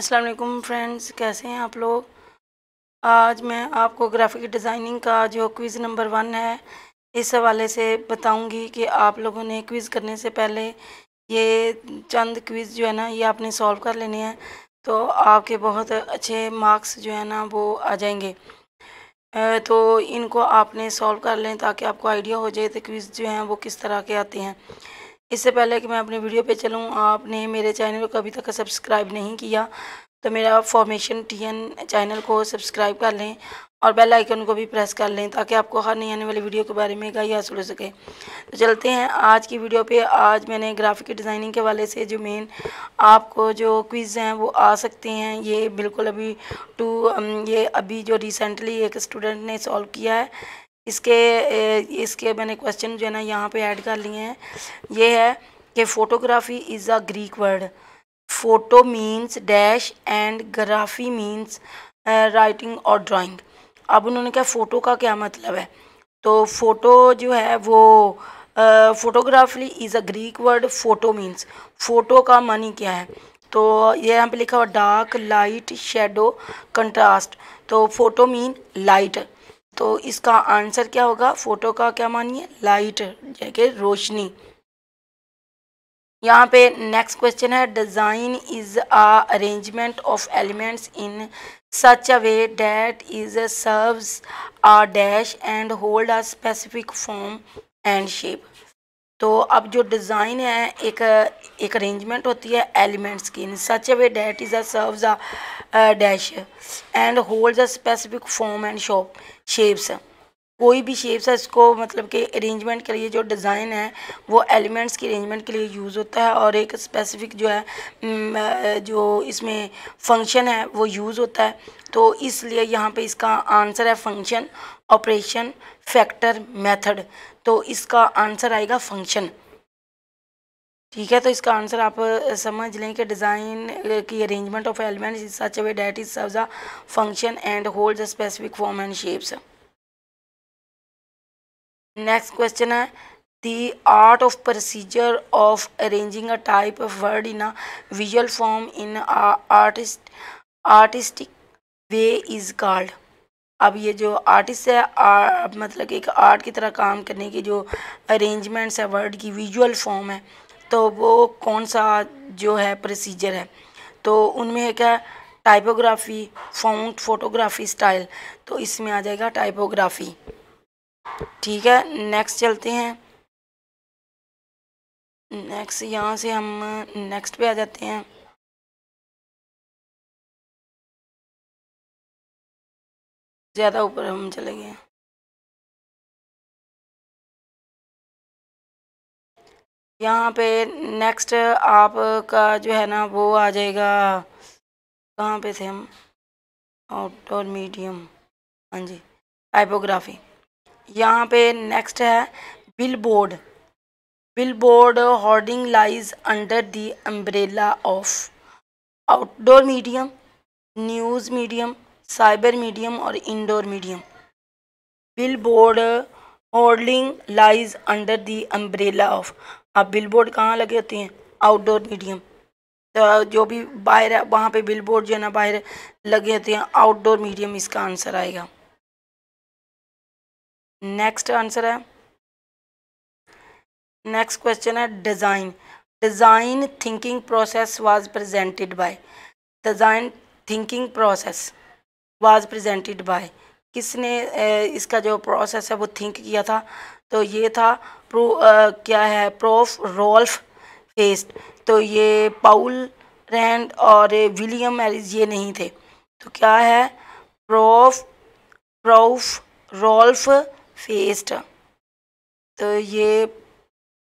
अस्सलाम वालेकुम फ्रेंड्स कैसे हैं आप लोग आज मैं आपको ग्राफिक डिज़ाइनिंग का जो क्विज़ नंबर वन है इस हवाले से बताऊंगी कि आप लोगों ने क्विज़ करने से पहले ये चंद क्विज़ जो है ना ये आपने सॉल्व कर लेने हैं तो आपके बहुत अच्छे मार्क्स जो है ना वो आ जाएंगे तो इनको आपने सॉल्व कर लें ताकि आपको आइडिया हो जाए तो क्विज़ जो हैं वो किस तरह के आते हैं इससे पहले कि मैं अपनी वीडियो पे चलूँ आपने मेरे चैनल को अभी तक सब्सक्राइब नहीं किया तो मेरा फॉर्मेशन टीएन चैनल को सब्सक्राइब कर लें और बेल आइकन को भी प्रेस कर लें ताकि आपको हर नई आने वाली वीडियो के बारे में गाई हासिल हो सके तो चलते हैं आज की वीडियो पे आज मैंने ग्राफिक डिज़ाइनिंग के वाले से जो मेन आपको जो क्विज़ हैं वो आ सकते हैं ये बिल्कुल अभी टू ये अभी जो रिसेंटली एक स्टूडेंट ने सॉल्व किया है इसके इसके मैंने क्वेश्चन जो है ना यहाँ पे ऐड कर लिए हैं ये है कि photography is a Greek word photo means dash and graphy means writing और ड्राइंग अब उन्होंने कहा फ़ोटो का क्या मतलब है तो फ़ोटो जो है वो photography is a Greek word photo means photo का मानी क्या है तो ये यहाँ पे लिखा हुआ डार्क लाइट शेडो कंट्रास्ट तो फ़ोटो मीन लाइट तो इसका आंसर क्या होगा फोटो का क्या मानिए लाइट यानी रोशनी यहाँ पे नेक्स्ट क्वेश्चन है design is a arrangement of elements in such a way that is serves a dash and hold a specific form and shape तो अब जो डिज़ाइन है एक एक अरेंजमेंट होती है एलिमेंट्स की in such a way that is a serves a dash and holds a specific form and shop shapes कोई भी शेप्स है इसको मतलब कि अरेंजमेंट के लिए जो डिज़ाइन है वो एलिमेंट्स के अरेंजमेंट के लिए यूज़ होता है और एक स्पेसिफिक जो है mm, जो इसमें फंक्शन है वो यूज़ होता है तो इसलिए यहाँ पे इसका आंसर है फंक्शन ऑपरेशन फैक्टर मेथड तो इसका आंसर आएगा फंक्शन ठीक है तो इसका आंसर आप समझ लें कि डिज़ाइन की arrangement of elements is such a way that is serves a function and hold specific form and shapes next question है the art of procedure of arranging a type of word in a visual form in artist artistic way is called अब ये जो artist है आ, मतलब एक art की तरह काम करने की जो अरेंजमेंट्स है वर्ड की विजुअल फॉर्म है तो वो कौन सा जो है प्रोसीजर है तो उनमें है क्या टाइपोग्राफी फॉन्ट फोटोग्राफी स्टाइल तो इसमें आ जाएगा टाइपोग्राफी ठीक है नेक्स्ट चलते हैं नेक्स्ट यहाँ से हम नेक्स्ट पे आ जाते हैं ज़्यादा ऊपर हम चले गए यहाँ पे नेक्स्ट आपका जो है ना वो आ जाएगा कहाँ पे थे हम आउटडोर मीडियम हाँ जी टाइपोग्राफी यहाँ पे नेक्स्ट है billboard billboard hoarding lies under the umbrella of outdoor medium news medium cyber medium और indoor medium billboard hoarding lies under the umbrella of अब बिल बोर्ड कहाँ लगे होते हैं आउटडोर मीडियम तो जो भी बाहर है वहाँ पे बिल बोर्ड जो है ना बाहर लगे होते हैं आउटडोर मीडियम इसका आंसर आएगा नेक्स्ट आंसर है नेक्स्ट क्वेश्चन है design design thinking process was presented by design thinking process was presented by किसने इसका जो प्रोसेस है वो थिंक किया था तो ये था प्रो आ, क्या है प्रोफ रोल्फ फेस्ट तो ये पाउल रैंड और विलियम एरिज ये नहीं थे तो क्या है प्रोफ प्रोफ रोल्फ फेस्ट तो ये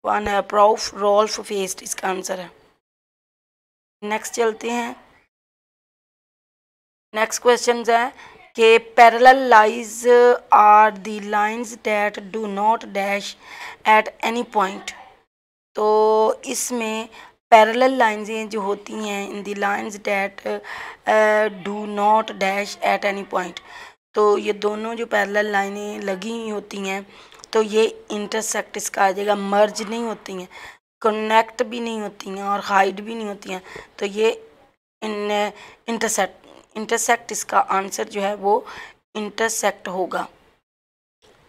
वन है प्रोफ रोल्फ फेस्ट इसका आंसर है नेक्स्ट चलते हैं नेक्स्ट क्वेश्चन है कि parallel lines are the lines that do not dash at any point तो इसमें पैरेलल लाइंसें जो होती हैं in the lines that do not dash at any point तो ये दोनों जो पैरेलल लाइनें लगी हुई होती हैं तो ये इंटरसेक्ट इसका आ जाएगा मर्ज नहीं होती हैं कनेक्ट भी नहीं होती हैं और हाइड भी नहीं होती हैं तो ये इन इंटरसेक्ट इंटरसेक्ट इसका आंसर जो है वो इंटरसेक्ट होगा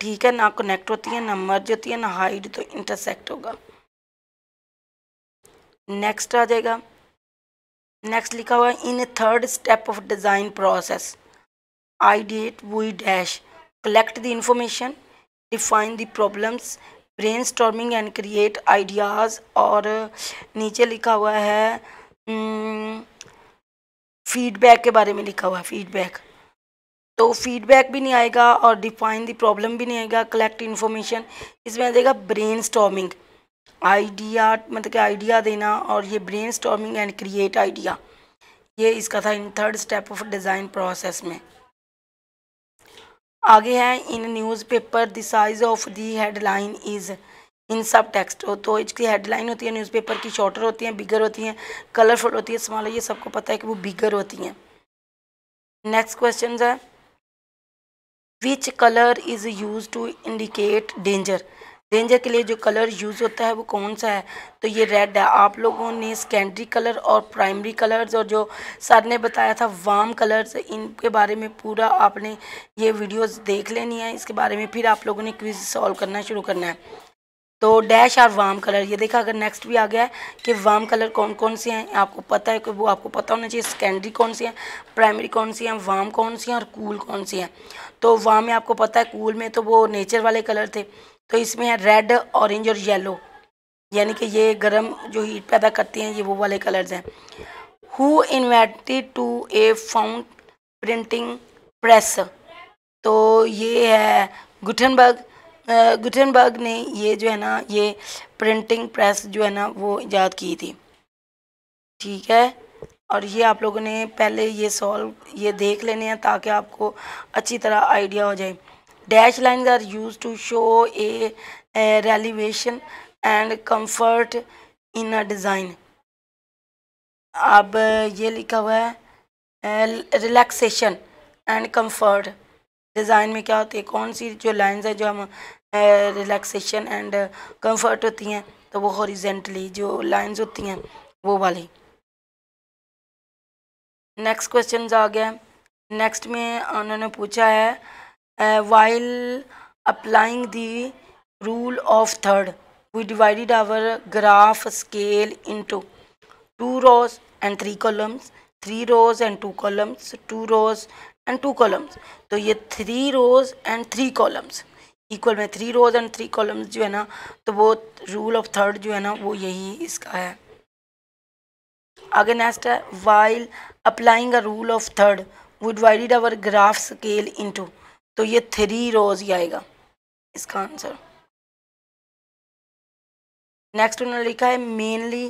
ठीक है ना कनेक्ट होती है ना मर्ज होती है ना हाइड तो इंटरसेक्ट होगा नेक्स्ट आ जाएगा नेक्स्ट लिखा हुआ है in third step of design process I did, we dash. Collect the information, define the problems, brain and create ideas और नीचे लिखा हुआ है फीडबैक के बारे में लिखा हुआ है फीडबैक तो फीडबैक भी नहीं आएगा और डिफाइन द प्रॉब्लम भी नहीं आएगा कलेक्ट इन्फॉर्मेशन इसमें आ जाएगा ब्रेन स्टॉमिंग आइडिया मतलब कि आइडिया देना और ये brainstorming and create idea ये इसका था in third step of design process में आगे है in newspaper the size of the headline is in subtext हो तो इसकी हेडलाइन होती है न्यूज़पेपर की शॉर्टर होती हैं बिगर होती हैं कलरफुल होती है स्मॉल ये सबको पता है कि वो बिगर होती हैं नेक्स्ट क्वेश्चन है which colour is use to indicate danger रेंजर के लिए जो कलर यूज़ होता है वो कौन सा है तो ये रेड है आप लोगों ने सेकेंडरी कलर और प्राइमरी कलर्स और जो सर ने बताया था वाम कलर्स इनके बारे में पूरा आपने ये वीडियोस देख लेनी है इसके बारे में फिर आप लोगों ने क्विज सॉल्व करना शुरू करना है तो डैश और वाम कलर ये देखा अगर नेक्स्ट भी आ गया है कि वाम कलर कौन कौन से हैं आपको पता है कि वो आपको पता होना चाहिए सेकेंडरी कौन सी हैं प्राइमरी कौन सी हैं वाम कौन सी हैं और कूल कौन सी हैं तो वाम में आपको पता है कूल में तो वो नेचर वाले कलर थे तो इसमें है रेड ऑरेंज और येलो यानी कि ये गर्म जो हीट पैदा करते हैं ये वो वाले कलर्स हैं who invented to a found printing press तो ये है गुटनबर्ग गुटनबर्ग ने ये जो है ना ये प्रिंटिंग प्रेस जो है ना वो ईजाद की थी ठीक है और ये आप लोगों ने पहले ये सॉल्व ये देख लेने हैं ताकि आपको अच्छी तरह आइडिया हो जाए Dash lines are used to show a, a and and comfort in a design. अब ये लिखा हुआ है रिलैक्सेशन एंड कंफर्ट डिज़ाइन में क्या होती है कौन सी जो लाइंस है जो हम रिलैक्सेशन एंड कंफर्ट होती हैं तो वो हॉरिजेंटली जो लाइंस होती हैं वो वाली नेक्स्ट क्वेश्चन आ गया नेक्स्ट में उन्होंने पूछा है while applying the rule of third we divided our graph scale into two rows and three columns three rows and two columns two rows and two columns तो ये three rows and three columns equal में three rows and three columns जो है ना तो वो rule of third जो है ना वो यही इसका है आगे नेक्स्ट है while applying a rule of third we divided our graph scale into तो ये थ्री रोज ही आएगा इसका आंसर नेक्स्ट उन्होंने लिखा है mainly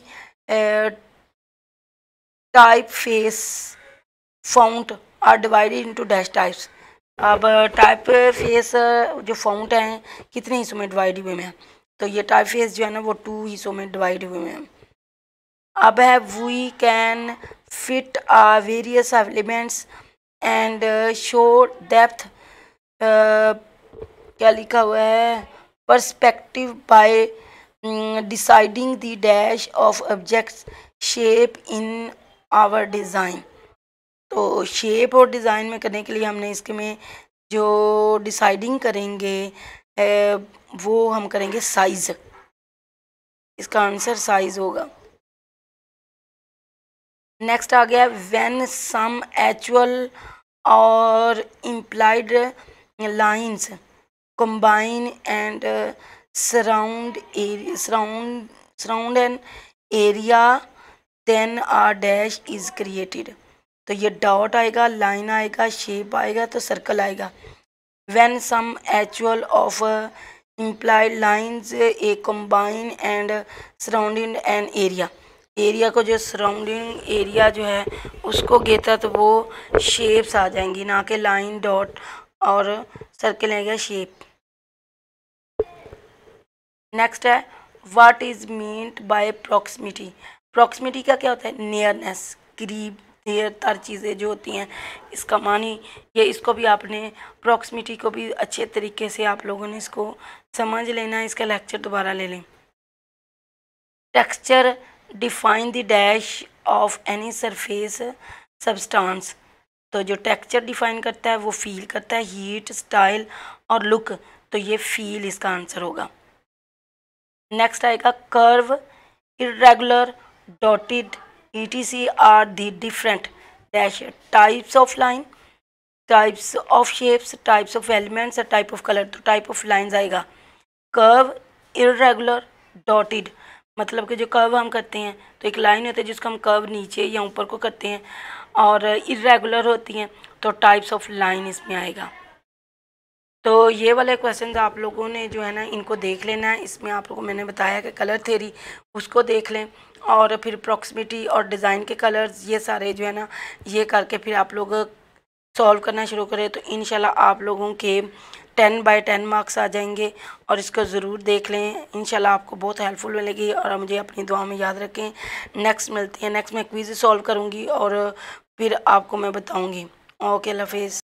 typeface fount are divided into dash types अब टाइप फेस जो फाउंट हैं कितने हिस्सों में डिवाइड हुए हैं तो ये टाइप फेस जो है ना वो टू हिस्सों में डिवाइड हुए हैं अब है we can fit a various elements and show depth क्या लिखा हुआ है perspective by deciding the dash of objects shape in our design तो शेप और डिज़ाइन में करने के लिए हमने इसके में जो डिसाइडिंग करेंगे वो हम करेंगे साइज़ इसका आंसर साइज़ होगा नेक्स्ट आ गया व्हेन सम एक्चुअल और implied lines combine and surround uh, surround area surround surround an area then a dash तो ये डॉट आएगा लाइन आएगा शेप आएगा तो सर्कल आएगा वैन सम एचुअल of implied lines a combine and surround and area area को जो सराउंडिंग एरिया जो है उसको गेता तो वो शेप्स आ जाएंगी ना कि लाइन डॉट और सर्किल आ गया शेप नेक्स्ट है what is meant by proximity proximity का क्या होता है नियरनेस करीब देर तार चीज़ें जो होती हैं इसका मानी ये इसको भी आपने प्रॉक्सिमिटी को भी अच्छे तरीके से आप लोगों ने इसको समझ लेना है इसका लेक्चर दोबारा ले लें texture define the dash of any surface substance तो जो टेक्सचर डिफाइन करता है वो फील करता है हीट स्टाइल और लुक तो ये फील इसका आंसर होगा नेक्स्ट आएगा curve irregular dotted ETC are the different dash types of line types of shapes types of elements type of colour तो टाइप ऑफ लाइंस आएगा कर्व इरेगुलर डॉटेड मतलब कि जो कर्व हम करते हैं तो एक लाइन होती है जिसको हम कर्व नीचे या ऊपर को करते हैं और इरेगुलर होती हैं तो टाइप्स ऑफ लाइन इसमें आएगा तो ये वाले क्वेश्चन आप लोगों ने जो है ना इनको देख लेना है इसमें आप लोगों को मैंने बताया कि कलर थेरी उसको देख लें और फिर अप्रॉक्सीमेटी और डिज़ाइन के कलर्स ये सारे जो है ना ये करके फिर आप लोग सॉल्व करना शुरू करें तो इन आप लोगों के टेन बाय टेन मार्क्स आ जाएंगे और इसको ज़रूर देख लें इन आपको बहुत हेल्पफुल मिलेगी और मुझे अपनी दुआ में याद रखें नेक्स्ट मिलते हैं नेक्स्ट मैं क्विज सॉल्व करूँगी और फिर आपको मैं बताऊँगी ओके हाफिज़